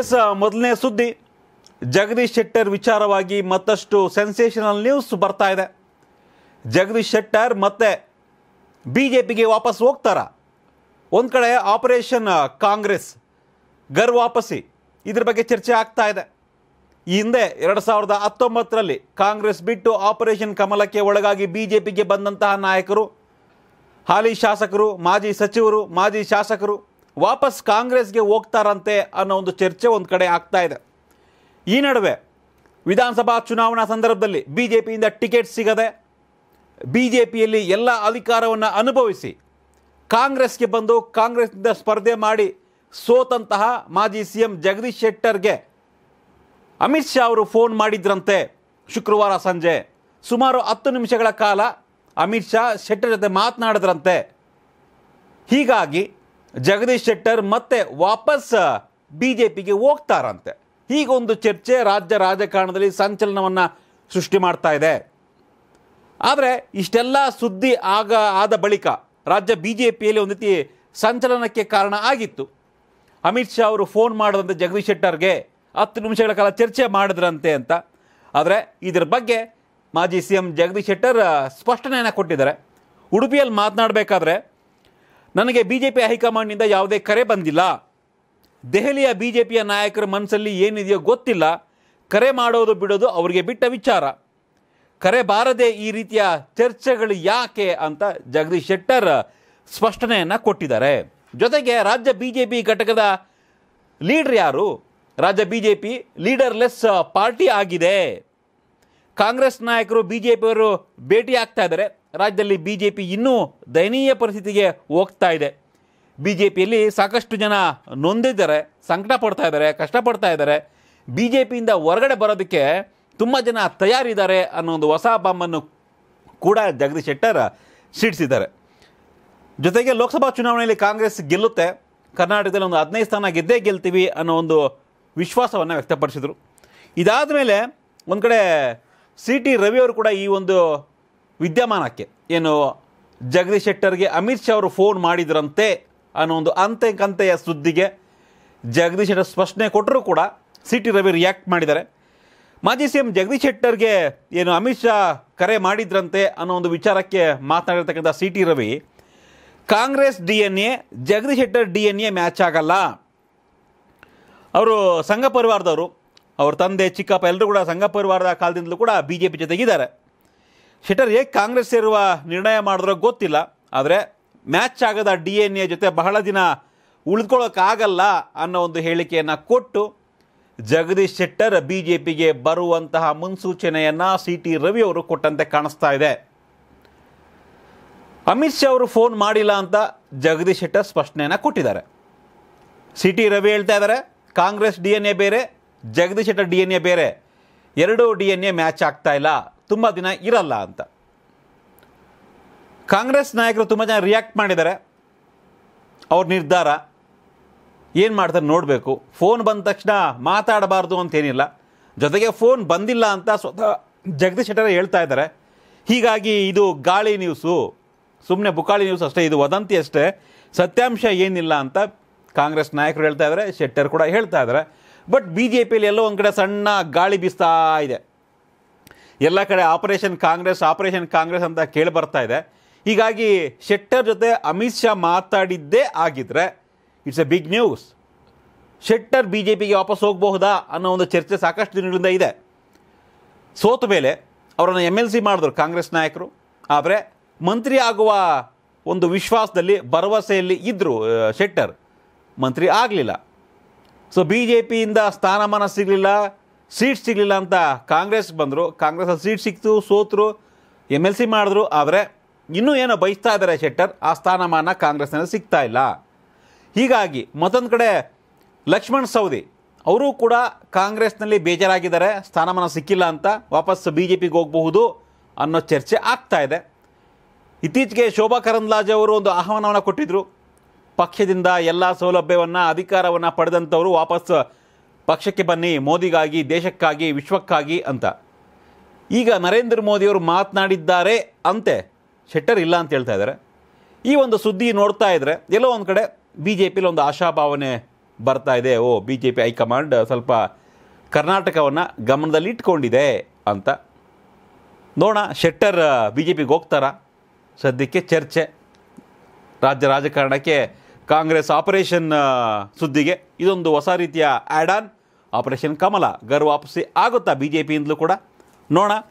S ಮೊದಲನೇ ಸುದ್ದಿ ಜಗದೀಶ್ ಶೆಟ್ಟರ್ ವಿಚಾರವಾಗಿ ಮತ್ತಷ್ಟು ಸೆನ್ಸೇಷನಲ್ ನ್ಯೂಸ್ ಬರ್ತಾ ಇದೆ ಜಗದೀಶ್ ಶೆಟ್ಟರ್ ಮತ್ತೆ ಬಿ ಜೆ ಪಿಗೆ ವಾಪಸ್ ಹೋಗ್ತಾರ ಒಂದು ಕಡೆ ಆಪರೇಷನ್ ಕಾಂಗ್ರೆಸ್ ಗರ್ ವಾಪಸಿ ಇದ್ರ ಬಗ್ಗೆ ಚರ್ಚೆ ಆಗ್ತಾ ಇದೆ ಈ ಹಿಂದೆ ಎರಡು ಸಾವಿರದ ಹತ್ತೊಂಬತ್ತರಲ್ಲಿ ಕಾಂಗ್ರೆಸ್ ಬಿಟ್ಟು ಆಪರೇಷನ್ ಕಮಲಕ್ಕೆ ಒಳಗಾಗಿ ಬಿ ಜೆ ಪಿಗೆ ಬಂದಂತಹ ನಾಯಕರು ಹಾಲಿ ಶಾಸಕರು ಮಾಜಿ ಸಚಿವರು ಮಾಜಿ ಶಾಸಕರು ವಾಪಸ್ ಕಾಂಗ್ರೆಸ್ಗೆ ಹೋಗ್ತಾರಂತೆ ಅನ್ನೋ ಒಂದು ಚರ್ಚೆ ಒಂದು ಕಡೆ ಆಗ್ತಾ ಇದೆ ಈ ನಡುವೆ ವಿಧಾನಸಭಾ ಚುನಾವಣಾ ಸಂದರ್ಭದಲ್ಲಿ ಬಿ ಜೆ ಪಿಯಿಂದ ಟಿಕೆಟ್ ಸಿಗದೆ ಬಿ ಜೆ ಪಿಯಲ್ಲಿ ಎಲ್ಲ ಅಧಿಕಾರವನ್ನು ಅನುಭವಿಸಿ ಕಾಂಗ್ರೆಸ್ಗೆ ಬಂದು ಕಾಂಗ್ರೆಸ್ನಿಂದ ಸ್ಪರ್ಧೆ ಮಾಡಿ ಸೋತಂತಹ ಮಾಜಿ ಸಿ ಎಂ ಜಗದೀಶ್ ಶೆಟ್ಟರ್ಗೆ ಅಮಿತ್ ಶಾ ಅವರು ಫೋನ್ ಮಾಡಿದ್ರಂತೆ ಶುಕ್ರವಾರ ಸಂಜೆ ಸುಮಾರು ಹತ್ತು ನಿಮಿಷಗಳ ಕಾಲ ಅಮಿತ್ ಶಾ ಶೆಟ್ಟರ್ ಜೊತೆ ಮಾತನಾಡಿದ್ರಂತೆ ಹೀಗಾಗಿ ಜಗದೀಶ್ ಶೆಟ್ಟರ್ ಮತ್ತೆ ವಾಪಸ್ ಬಿ ಜೆ ಪಿಗೆ ಹೋಗ್ತಾರಂತೆ ಹೀಗೊಂದು ಚರ್ಚೆ ರಾಜ್ಯ ರಾಜಕಾರಣದಲ್ಲಿ ಸಂಚಲನವನ್ನು ಸೃಷ್ಟಿ ಮಾಡ್ತಾ ಇದೆ ಆದರೆ ಇಷ್ಟೆಲ್ಲ ಸುದ್ದಿ ಆಗ ಆದ ಬಳಿಕ ರಾಜ್ಯ ಬಿ ಜೆ ಪಿಯಲ್ಲಿ ಒಂದು ರೀತಿ ಸಂಚಲನಕ್ಕೆ ಕಾರಣ ಆಗಿತ್ತು ಅಮಿತ್ ಶಾ ಅವರು ಫೋನ್ ಮಾಡಿದಂತೆ ಜಗದೀಶ್ ಶೆಟ್ಟರ್ಗೆ ಹತ್ತು ನಿಮಿಷಗಳ ಕಾಲ ಚರ್ಚೆ ಮಾಡಿದ್ರಂತೆ ಅಂತ ಆದರೆ ಇದರ ಬಗ್ಗೆ ಮಾಜಿ ಸಿ ಎಂ ಜಗದೀಶ್ ಶೆಟ್ಟರ್ ಸ್ಪಷ್ಟನೆಯನ್ನು ಕೊಟ್ಟಿದ್ದಾರೆ ಉಡುಪಿಯಲ್ಲಿ ಮಾತನಾಡಬೇಕಾದ್ರೆ ನನಗೆ ಬಿಜೆಪಿ ಹೈಕಮಾಂಡ್ನಿಂದ ಯಾವುದೇ ಕರೆ ಬಂದಿಲ್ಲ ದೆಹಲಿಯ ಬಿ ಜೆ ಪಿಯ ನಾಯಕರ ಮನಸ್ಸಲ್ಲಿ ಏನಿದೆಯೋ ಗೊತ್ತಿಲ್ಲ ಕರೆ ಮಾಡೋದು ಬಿಡೋದು ಅವರಿಗೆ ಬಿಟ್ಟ ವಿಚಾರ ಕರೆ ಬಾರದೆ ಈ ರೀತಿಯ ಚರ್ಚೆಗಳು ಯಾಕೆ ಅಂತ ಜಗದೀಶ್ ಶೆಟ್ಟರ್ ಸ್ಪಷ್ಟನೆಯನ್ನು ಕೊಟ್ಟಿದ್ದಾರೆ ಜೊತೆಗೆ ರಾಜ್ಯ ಬಿ ಜೆ ಪಿ ಘಟಕದ ಲೀಡರ್ ಯಾರು ರಾಜ್ಯ B J P leaderless party ಆಗಿದೆ ಕಾಂಗ್ರೆಸ್ ನಾಯಕರು ಬಿ ಜೆ ಪಿಯವರು ಭೇಟಿ ಆಗ್ತಾ ಇದ್ದಾರೆ ರಾಜ್ಯದಲ್ಲಿ ಬಿ ಜೆ ಪಿ ಇನ್ನೂ ದಯನೀಯ ಪರಿಸ್ಥಿತಿಗೆ ಹೋಗ್ತಾ ಇದೆ ಬಿ ಜೆ ಪಿಯಲ್ಲಿ ಸಾಕಷ್ಟು ಜನ ನೊಂದಿದ್ದಾರೆ ಸಂಕಟ ಪಡ್ತಾ ಇದ್ದಾರೆ ಕಷ್ಟಪಡ್ತಾ ಇದ್ದಾರೆ ಬಿ ಜೆ ಪಿಯಿಂದ ಹೊರಗಡೆ ಬರೋದಕ್ಕೆ ತುಂಬ ಜನ ತಯಾರಿದ್ದಾರೆ ಅನ್ನೋ ಒಂದು ಹೊಸ ಬಾಂಬನ್ನು ಕೂಡ ಜಗದೀಶ್ ಶೆಟ್ಟರ್ ಸಿಡಿಸಿದ್ದಾರೆ ಜೊತೆಗೆ ಲೋಕಸಭಾ ಚುನಾವಣೆಯಲ್ಲಿ ಕಾಂಗ್ರೆಸ್ ಗೆಲ್ಲುತ್ತೆ ಕರ್ನಾಟಕದಲ್ಲಿ ಒಂದು ಹದಿನೈದು ಸ್ಥಾನ ಗೆದ್ದೇ ಗೆಲ್ತೀವಿ ಅನ್ನೋ ಒಂದು ವಿಶ್ವಾಸವನ್ನು ವ್ಯಕ್ತಪಡಿಸಿದರು ಇದಾದ ಮೇಲೆ ಒಂದು ಕಡೆ ಸಿ ಟಿ ರವಿಯವರು ಕೂಡ ಈ ಒಂದು ವಿದ್ಯಮಾನಕ್ಕೆ ಏನು ಜಗದೀಶ್ ಶೆಟ್ಟರ್ಗೆ ಅಮಿತ್ ಶಾ ಅವರು ಫೋನ್ ಮಾಡಿದ್ರಂತೆ ಅನ್ನೋ ಒಂದು ಅಂತೆ ಕಂತೆಯ ಸುದ್ದಿಗೆ ಜಗದೀಶ್ ಶೆಟ್ಟರ್ ಸ್ಪಷ್ಟನೆ ಕೊಟ್ಟರು ಕೂಡ ಸಿ ಟಿ ರವಿ ರಿಯಾಕ್ಟ್ ಮಾಡಿದ್ದಾರೆ ಮಾಜಿ ಸಿ ಎಂ ಜಗದೀಶ್ ಶೆಟ್ಟರ್ಗೆ ಏನು ಅಮಿತ್ ಶಾ ಕರೆ ಮಾಡಿದ್ರಂತೆ ಅನ್ನೋ ಒಂದು ವಿಚಾರಕ್ಕೆ ಮಾತನಾಡಿರ್ತಕ್ಕಂಥ C T Ravi Congress D N A Jagadish Shettar D N A match ಆಗಲ್ಲ ಅವರು ಸಂಘ ಪರಿವಾರದವರು ಅವ್ರ ತಂದೆ ಚಿಕ್ಕಪ್ಪ ಎಲ್ಲರೂ ಕೂಡ ಸಂಘ ಪರಿವಾರದ ಕಾಲದಿಂದಲೂ ಕೂಡ ಬಿ ಜೆ ಪಿ ಜೊತೆಗಿದ್ದಾರೆ ಶೆಟರ್ ಹೇಗೆ ಕಾಂಗ್ರೆಸ್ ಸೇರುವ ನಿರ್ಣಯ ಮಾಡಿದ್ರೋ ಗೊತ್ತಿಲ್ಲ ಆದರೆ ಮ್ಯಾಚ್ ಆಗದ ಡಿ ಎನ್ ಎ ಜೊತೆ ಬಹಳ ದಿನ ಉಳಿದುಕೊಳ್ಳೋಕ್ಕಾಗಲ್ಲ ಅನ್ನೋ ಒಂದು ಹೇಳಿಕೆಯನ್ನು ಕೊಟ್ಟು ಜಗದೀಶ್ ಶೆಟ್ಟರ್ ಬಿ ಜೆ ಪಿಗೆ ಬರುವಂತಹ ಮುನ್ಸೂಚನೆಯನ್ನು ಸಿ ಟಿ ರವಿ ಅವರು ಕೊಟ್ಟಂತೆ ಕಾಣಿಸ್ತಾ ಇದೆ ಅಮಿತ್ ಶಾ ಅವರು ಫೋನ್ ಮಾಡಿಲ್ಲ ಅಂತ ಜಗದೀಶ್ ಶೆಟ್ಟರ್ ಸ್ಪಷ್ಟನೆಯನ್ನು ಕೊಟ್ಟಿದ್ದಾರೆ ಸಿ ಟಿ ರವಿ ಹೇಳ್ತಾ ಇದ್ದಾರೆ ಕಾಂಗ್ರೆಸ್ ಡಿ ಎನ್ ಎ ಬೇರೆ Jagadish Shettar D N A ಬೇರೆ ಎರಡೂ ಡಿ ಎನ್ ಎ ಮ್ಯಾಚ್ ಆಗ್ತಾ ಇಲ್ಲ ತುಂಬ ದಿನ ಇರಲ್ಲ ಅಂತ ಕಾಂಗ್ರೆಸ್ ನಾಯಕರು ತುಂಬ ಜನ ರಿಯಾಕ್ಟ್ ಮಾಡಿದ್ದಾರೆ ಅವ್ರ ನಿರ್ಧಾರ ಏನು ಮಾಡ್ತಾರೆ ನೋಡಬೇಕು ಫೋನ್ ಬಂದ ತಕ್ಷಣ ಮಾತಾಡಬಾರ್ದು ಅಂತೇನಿಲ್ಲ ಜೊತೆಗೆ ಫೋನ್ ಬಂದಿಲ್ಲ ಅಂತ ಸ್ವತಃ ಜಗದೀಶ್ ಶೆಟ್ಟರ್ ಹೇಳ್ತಾ ಇದ್ದಾರೆ ಹೀಗಾಗಿ ಇದು ಗಾಳಿ ನ್ಯೂಸು ಸುಮ್ಮನೆ ಬುಕಾಳಿ ನ್ಯೂಸ್ ಅಷ್ಟೇ ಇದು ವದಂತಿ ಅಷ್ಟೇ ಸತ್ಯಾಂಶ ಏನಿಲ್ಲ ಅಂತ ಕಾಂಗ್ರೆಸ್ ನಾಯಕರು ಹೇಳ್ತಾ ಇದ್ದಾರೆ ಶೆಟ್ಟರ್ ಕೂಡ ಹೇಳ್ತಾ ಇದ್ದಾರೆ ಬಟ್ ಬಿ ಜೆ ಪಿಯಲ್ಲಿ ಎಲ್ಲೋ ಒಂದು ಕಡೆ ಸಣ್ಣ ಗಾಳಿ ಬೀಸ್ತಾ ಇದೆ ಎಲ್ಲ ಕಡೆ ಆಪರೇಷನ್ ಕಾಂಗ್ರೆಸ್ ಆಪರೇಷನ್ ಕಾಂಗ್ರೆಸ್ ಅಂತ ಕೇಳಿ ಬರ್ತಾ ಇದೆ ಹೀಗಾಗಿ ಶೆಟ್ಟರ್ ಜೊತೆ ಅಮಿತ್ ಶಾ ಮಾತಾಡಿದ್ದೇ ಆಗಿದ್ರೆ it's a big news Shettar B J ಪಿಗೆ ವಾಪಸ್ ಹೋಗಬಹುದಾ ಅನ್ನೋ ಒಂದು ಚರ್ಚೆ ಸಾಕಷ್ಟು ದಿನಗಳಿಂದ ಇದೆ ಸೋತ ಮೇಲೆ ಅವರನ್ನು ಎಮ್ ಎಲ್ ಸಿ ಮಾಡಿದ್ರು ಕಾಂಗ್ರೆಸ್ ನಾಯಕರು ಆದರೆ ಮಂತ್ರಿ ಆಗುವ ಒಂದು ವಿಶ್ವಾಸದಲ್ಲಿ ಭರವಸೆಯಲ್ಲಿ ಇದ್ದರು ಶೆಟ್ಟರ್ ಮಂತ್ರಿ ಆಗಲಿಲ್ಲ ಸೊ ಬಿ ಜೆ ಪಿಯಿಂದ ಸ್ಥಾನಮಾನ ಸಿಗಲಿಲ್ಲ ಸೀಟ್ ಸಿಗಲಿಲ್ಲ ಅಂತ ಕಾಂಗ್ರೆಸ್ ಬಂದರು ಅಲ್ಲಿ ಸೀಟ್ ಸಿಕ್ತು ಸೋತರು ಎಮ್ ಎಲ್ ಸಿ ಮಾಡಿದ್ರು ಆದರೆ ಇನ್ನೂ ಏನೋ ಬಯಸ್ತಾ ಇದ್ದಾರೆ ಶೆಟ್ಟರ್ ಆ ಸ್ಥಾನಮಾನ ಕಾಂಗ್ರೆಸ್ನಲ್ಲಿ ಸಿಗ್ತಾ ಇಲ್ಲ ಹೀಗಾಗಿ ಮತ್ತೊಂದು ಕಡೆ ಲಕ್ಷ್ಮಣ್ ಸವದಿ ಅವರು ಕೂಡ ಕಾಂಗ್ರೆಸ್ನಲ್ಲಿ ಬೇಜಾರಾಗಿದ್ದಾರೆ ಸ್ಥಾನಮಾನ ಸಿಕ್ಕಿಲ್ಲ ಅಂತ ವಾಪಸ್ ಬಿ ಜೆ ಪಿಗೆ ಹೋಗಬಹುದು ಅನ್ನೋ ಚರ್ಚೆ ಆಗ್ತಾ ಇದೆ ಇತ್ತೀಚೆಗೆ ಶೋಭಾ ಕರಂದ್ಲಾಜೆ ಅವರು ಒಂದು ಆಹ್ವಾನವನ್ನು ಕೊಟ್ಟಿದ್ದರು ಪಕ್ಷದಿಂದ ಎಲ್ಲ ಸೌಲಭ್ಯವನ್ನು ಅಧಿಕಾರವನ್ನು ಪಡೆದಂಥವರು ವಾಪಸ್ಸು ಪಕ್ಷಕ್ಕೆ ಬನ್ನಿ ಮೋದಿಗಾಗಿ ದೇಶಕ್ಕಾಗಿ ವಿಶ್ವಕ್ಕಾಗಿ ಅಂತ ಈಗ ನರೇಂದ್ರ ಮೋದಿಯವರು ಮಾತನಾಡಿದ್ದಾರೆ ಅಂತೆ ಶೆಟ್ಟರ್ ಇಲ್ಲ ಅಂತ ಹೇಳ್ತಾ ಇದ್ದಾರೆ ಈ ಒಂದು ಸುದ್ದಿ ನೋಡ್ತಾ ಇದ್ದರೆ ಎಲ್ಲೋ ಒಂದು ಕಡೆ ಬಿ ಜೆ ಪಿಲಿ ಒಂದು ಆಶಾಭಾವನೆ ಬರ್ತಾ ಇದೆ ಓ ಬಿ ಜೆ ಪಿ ಹೈಕಮಾಂಡ್ ಸ್ವಲ್ಪ ಕರ್ನಾಟಕವನ್ನು ಗಮನದಲ್ಲಿಟ್ಕೊಂಡಿದೆ ಅಂತ ನೋಡೋಣ ಶೆಟ್ಟರ್ ಬಿ ಜೆ ಪಿಗೆ ಹೋಗ್ತಾರ ಸದ್ಯಕ್ಕೆ ಚರ್ಚೆ ರಾಜ್ಯ ರಾಜಕಾರಣಕ್ಕೆ ಕಾಂಗ್ರೆಸ್ ಆಪರೇಷನ್ ಸುದ್ದಿಗೆ ಇದೊಂದು ಹೊಸ ರೀತಿಯ add on operation Kamala Ghar Wapsi ಆಗುತ್ತಾ ಬಿ ಜೆ ಪಿಯಿಂದಲೂ ಕೂಡ ನೋಡೋಣ